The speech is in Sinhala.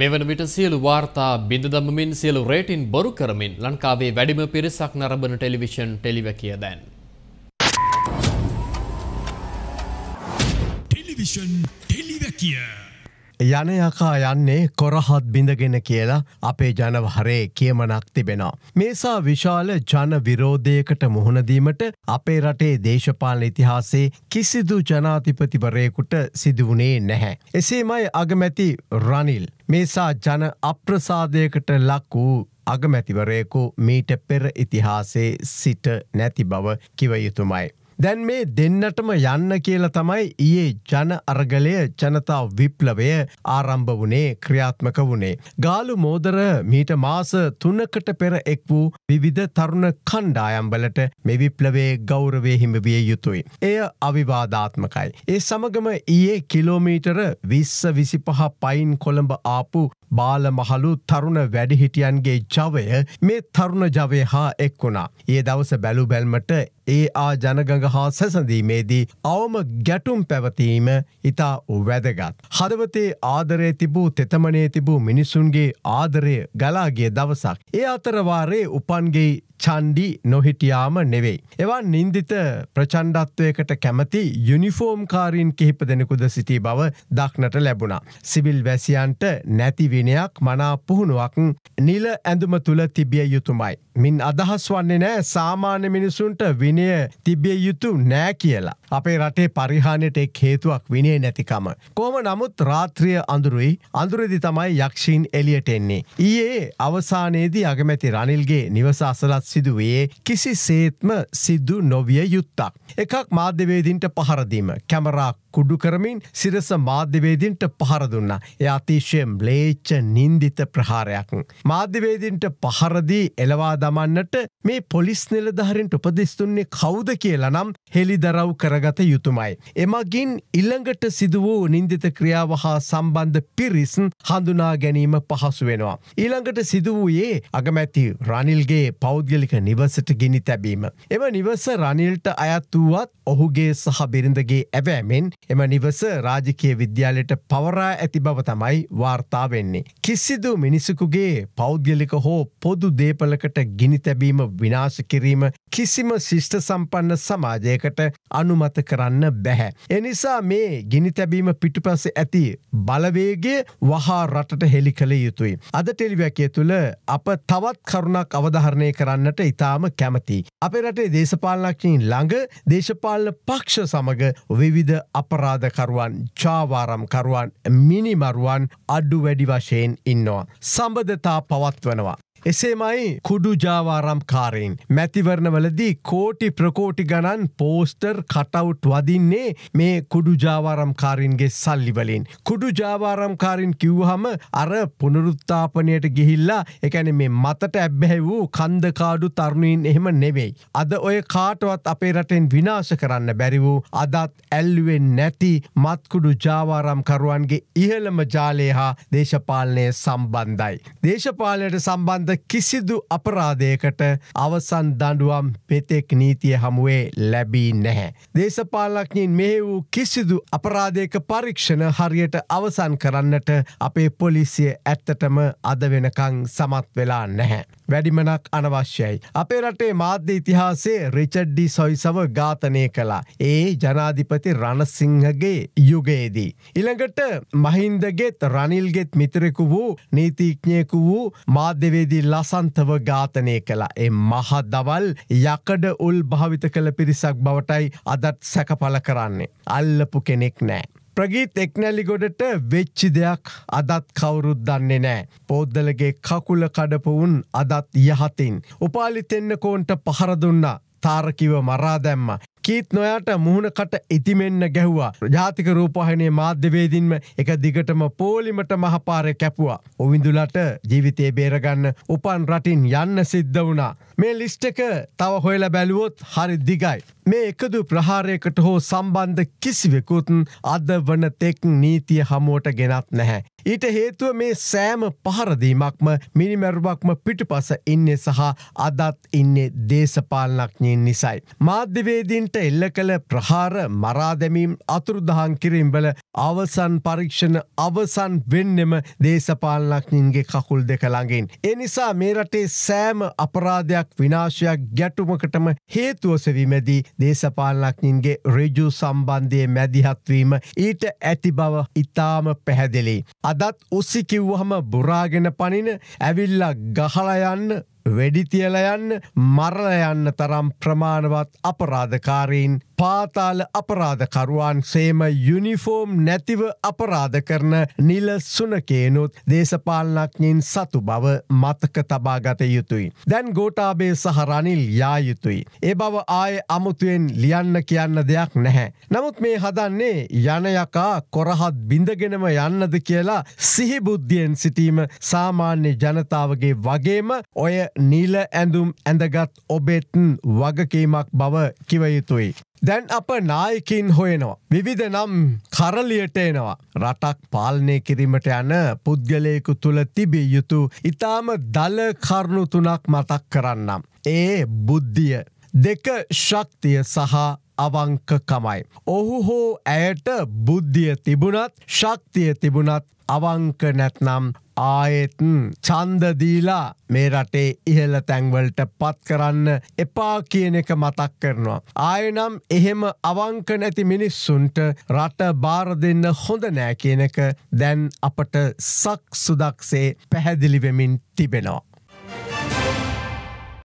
මෙවන විට සියලු වාර්තා බිඳ දමමින් සියලු රේටින් බොරු කරමින් ලංකාවේ වැඩිම පිරිසක් නරඹන ටෙලිවිෂන් ටෙලිවැකිය දැන්. ටෙලිවිෂන් ටෙලිවැකිය යන යකා යන්නේ කොරහත් බිඳගෙන කියලා අපේ ජනවහරේ කියමනක් තිබෙනවා. මේසා විශාල ජන විරෝධයකට මුහුණදීමට අපේ රටේ දේශපාලන ඉතිහාසේ කිසිදු ජනාතිපතිවරයෙකුට සිදුවනේ නැහැ. එසේමයි අගමැති රනිල්. මේසා ජන අප්‍රසාධයකට ලක් වූ අගමැතිවරයෙකු මීට පෙර ඉතිහාසේ සිට නැති බව කිවයුතුමයි. දැන් මේ දෙන්නටම යන්න කියලා තමයි ඊයේ ජන අර්ගලය ජනතා විප්ලවය ආරම්භ වුණේ ක්‍රියාත්මක වුණේ. ගාලු මෝදර මීට මාස තුනකට පෙර එක් වූ විවිධ තරුණ කණ්ඩායම්බලට මෙ විප්ලවේ ගෞරවය හිමවිය යුතුයි. එය අවිවාධාත්මකයි. ඒ සමගම ඊයේ කිලෝමීටර විස්ස විසිපහ පයින් කොළඹ ආපු බාල මහලු තරුණ වැඩිහිටියන්ගේ ජවය මේ තරුණ ජවය හා එක් වුණා. ඒ දවස බැලු බැල්මට ඒ ආ ජනගඟ හා සැසඳීමේදී අවම ගැටුම් පැවතීම ඉතා වැදගත්. හදවතේ ආදරය තිබූ තෙතමනේ තිබූ මිනිසුන්ගේ ආදරය ගලාගේ දවසක්. ඒ අතරවාරේ උපන්ගේ චන්්ඩි නොහිටියාම නෙවෙයි. එවන් නින්දිත ප්‍රචන්්ඩත්වයකට කැමති යුනිෆෝම් කාරීන් කිහිප දෙනෙකුද සිටි බව දක්නට ලැබුණා. සිවිල් වැසියන්ට නැතිවේ. නවීනයක් මනා පුහුණුවක් නිල ඇඳුම තුළ තිබිය යුතුමයි. මින් අදහස් වන්නේ නෑ සාමාන්‍ය මිනිසුන්ට විනය තිබිය යුතු නෑ කියලා. අපේ රටේ පරිහානයට එක් හේතුවක් විනේ නැතිකම. කෝම නමුත් රාත්‍රිය අඳුරුයි අඳුරදි තමයි යක්ෂීන් එලියට එන්නේ. ඊයේ අවසානයේදී අගමැති රනිල්ගේ නිවස අසලත් සිදුවේ කිසි සේත්ම සිද්දු නොවිය යුත්තක්. එකක් මාධ්‍යවේදින්ට පහරදීම කැමරා කුඩු කරමින් සිරස මාධ්‍යවේදින්ට පහරදුන්න. එය අතිශයෙන් බ්ලේච්ච නින්දිත ප්‍රහාරයක්. මාධ්‍යවේදින්ට පහරදී එලවාදා දමන්නට මේ පොලිස් නිලධහරින්ට උපදෙස්තුන්නේ කෞද කියලා නම් හෙළිදරව් කරගත යුතුමයි. එමගින් ඉල්ළඟට සිදු වූ නින්දිත ක්‍රියාව හා සම්බන්ධ පිරිසන් හඳුනා ගැනීම පහසු වෙනවා. ඊළඟට සිදු වූයේ අගමැති රනිල්ගේ පෞද්ගලික නිවසට ගිනි තැබීම. එම නිවස රනිල්ට අයත් වුවත් ඔහුගේ සහ බිරිඳගේ ඇවෑමෙන් එම නිවස රාජකය විද්‍යාලයට පවරා ඇති බව තමයි වාර්තා වෙන්නේ. කිසිදු මිනිසකුගේ පෞද්ගලික හෝ පොදු දේපලකට ගිනිතැබීම විනාශ කිරීම කිසිම ශිෂ්ට සම්පන්න සමාජයකට අනුමත කරන්න බැහැ. එනිසා මේ ගිනිතැබීම පිටුපස ඇති බලවේගේ වහා රටට හෙළි කළ යුතුයි. අද ටෙලිවැකේ තුළ අප තවත් කරුණක් අවධහරණය කරන්නට ඉතාම කැමති. අපේ රටේ දේශපාලනක්ෂින් ළඟ දේශපාලන පක්ෂ සමඟ විවිධ අපරාධකරුවන් චාවාරම්කරුවන් මිනිමරුවන් අඩු වැඩි වශයෙන් ඉන්නවා. සම්බධතා පවත්වනවා. එසේමයි කුඩු ජාවාරම්කාරයෙන් මැතිවරණවලදී කෝටි ප්‍රකෝටි ගණන් පෝස්ටර් කටවුට් වදින්නේ මේ කුඩු ජාවාරම්කාරින්ගේ සල්ලිවලින්. කුඩු ජාවාරම්කාරින් කිව්හම අර පුනරුත්තාපනයට ගිහිල්ලා එකැන මේ මතට ඇබ්බැහි වූ කන්දකාඩු තරුණීන් එහෙම නෙවෙයි. අද ඔය කාටවත් අපේ රටෙන් විනාශ කරන්න බැරි වූ අදත් ඇල්ලුවෙන් නැති මත්කුඩු ජාවාරම්කරුවන්ගේ ඉහළම ජාලය හා දේශපාලනය සම්බන්ධයි. දේශපාලයට සම්බන්ධ කිසිදු අපරාධයකට අවසන් දඩුවම් පෙතෙක් නීතිය හමුවේ ලැබී නැහැ. දේශපාලක්ඥින් මේ වූ කිසිදු අපරාධයක පරීක්ෂණ හරියට අවසන් කරන්නට අපේ පොලිසිය ඇත්තටම අද වෙනකං සමත් වෙලා නැහැ. වැඩිමනක් අනවශ්‍යයි. අපේ රටේ මාධ්‍ය ඉතිහාසේ රිචඩ්ඩි සොයිසව ඝාතනය කලා. ඒ ජනාධිපති රණසිංහගේ යුගයේදී. ඉළඟට මහින්දගෙත් රනිල්ගෙත් මිතරෙකු වූ නීතිීඥයෙකු වූ මාධ්‍යවේදී එහිදී ලසන්තව ඝාතනය කළ එ මහදවල් යකඩ උල් භාවිත කළ පිරිසක් බවටයි අදත් සැකපල කරන්නේ. අල්ලපු කෙනෙක් නෑ. ප්‍රගීත් එක්නැලිගොඩට වෙච්චි දෙයක් අදත් කවුරුත් දන්නේ නෑ. පෝද්දලගේ කකුල කඩපවුන් අදත් යහතින්. උපාලිතෙන්න කෝන්ට පහරදුන්න තාරකිව මරා දැම්ම. කීත් නොයාට මුහුණකට ඉතිමෙන්න ගැහ්වා. ජාතික රූපහනේ මාධ්‍යවේදින්ම එක දිගටම පෝලිමට මහපාරය කැපුවා. ඔවිඳුලට ජීවිතේ බේරගන්න උපන් රටින් යන්න සිද්ධ වුණා. මේ ලිස්්ටක තව හොයල බැලුවොත් හරි දිගයි. මේ එකදු ප්‍රහාරයකට හෝ සම්බන්ධ කිසිවෙකුතුන් අද වන තෙක් නීතිය හමුවට ගෙනත් නැහැ. ඊට හේතුව මේ සෑම පහරදීමක්ම මිනිමැරුවක්ම පිටිපස ඉන්නේ සහ අදත් ඉන්නේ දේශපාලනක්ඥයෙන් නිසයි. මාධ්‍යවේදීන්ට එල්ල කළ ප්‍රහාර මරාදැමීම් අතුරුදහන් කිරින්වල අවසන් පරීක්ෂණ අවසන් වෙන්නෙම දේශපාලනක්ඥින්ගේ කකුල් දෙකළඟින්. එනිසා මේ රටේ සෑම අපරාධයක් විනාශයක් ගැටුමකටම හේතුවසවීමදී දේශපාලනඥින්ගේ ඍජු සම්බන්ධයේ මැදිහත්වීම ඊට ඇති බව ඉතාම පැහැදිලි. අදත් උස්සි කිව්වහම බුරාගෙන පනින ඇවිල්ලා ගහලා යන්න වෙඩිතියල යන්න මරල යන්න තරම් ප්‍රමාණවත් අපරාධකාරීන් පාතාල අපරාධකරුවන් සේම යුනිෆෝම් නැතිව අපරාධ කරන නිල සුනකේනුත් දේශපාලනක්ඥින් සතු බව මතක තබාගත යුතුයි. දැන් ගෝටාබේ සහරනිල් යායුතුයි. ඒ බව ආය අමුතුවෙන් ලියන්න කියන්න දෙයක් නැහැ. නමුත් මේ හදන්නේ යනයකා කොරහත් බිඳගෙනම යන්නද කියලා සිහිබුද්ධියෙන් සිටීම සාමාන්‍ය ජනතාවගේ වගේම ඔය නීල ඇඳුම් ඇඳගත් ඔබෙත්න් වගකීමක් බව කිවයුතුයි. දැන් අප නායකින් හොයනවා. විවිධ නම් කරලියට එනවා. රටක් පාලනය කිරීමට යන පුද්ගලයකු තුළ තිබිය යුතු ඉතාම දල කරුණුතුනක් මතක් කරන්නම්. ඒ බුද්ධිය. දෙක ශක්තිය සහ අවංකකමයි. ඔහු හෝ ඇයට බුද්ධිය තිබුණත් ශක්තිය තිබුණත් අවංක නැත්නම් ආයෙත්න් චන්දදීලා මේ රටේ ඉහල තැන්වලට පත් කරන්න එපා කියන එක මතක් කරනවා. ආයනම් එහෙම අවංක නැති මිනිස්සුන්ට රට බාර දෙන්න හොඳ නෑ කියනක දැන් අපට සක් සුදක්සේ පැහැදිලිවෙමින් තිබෙනවා.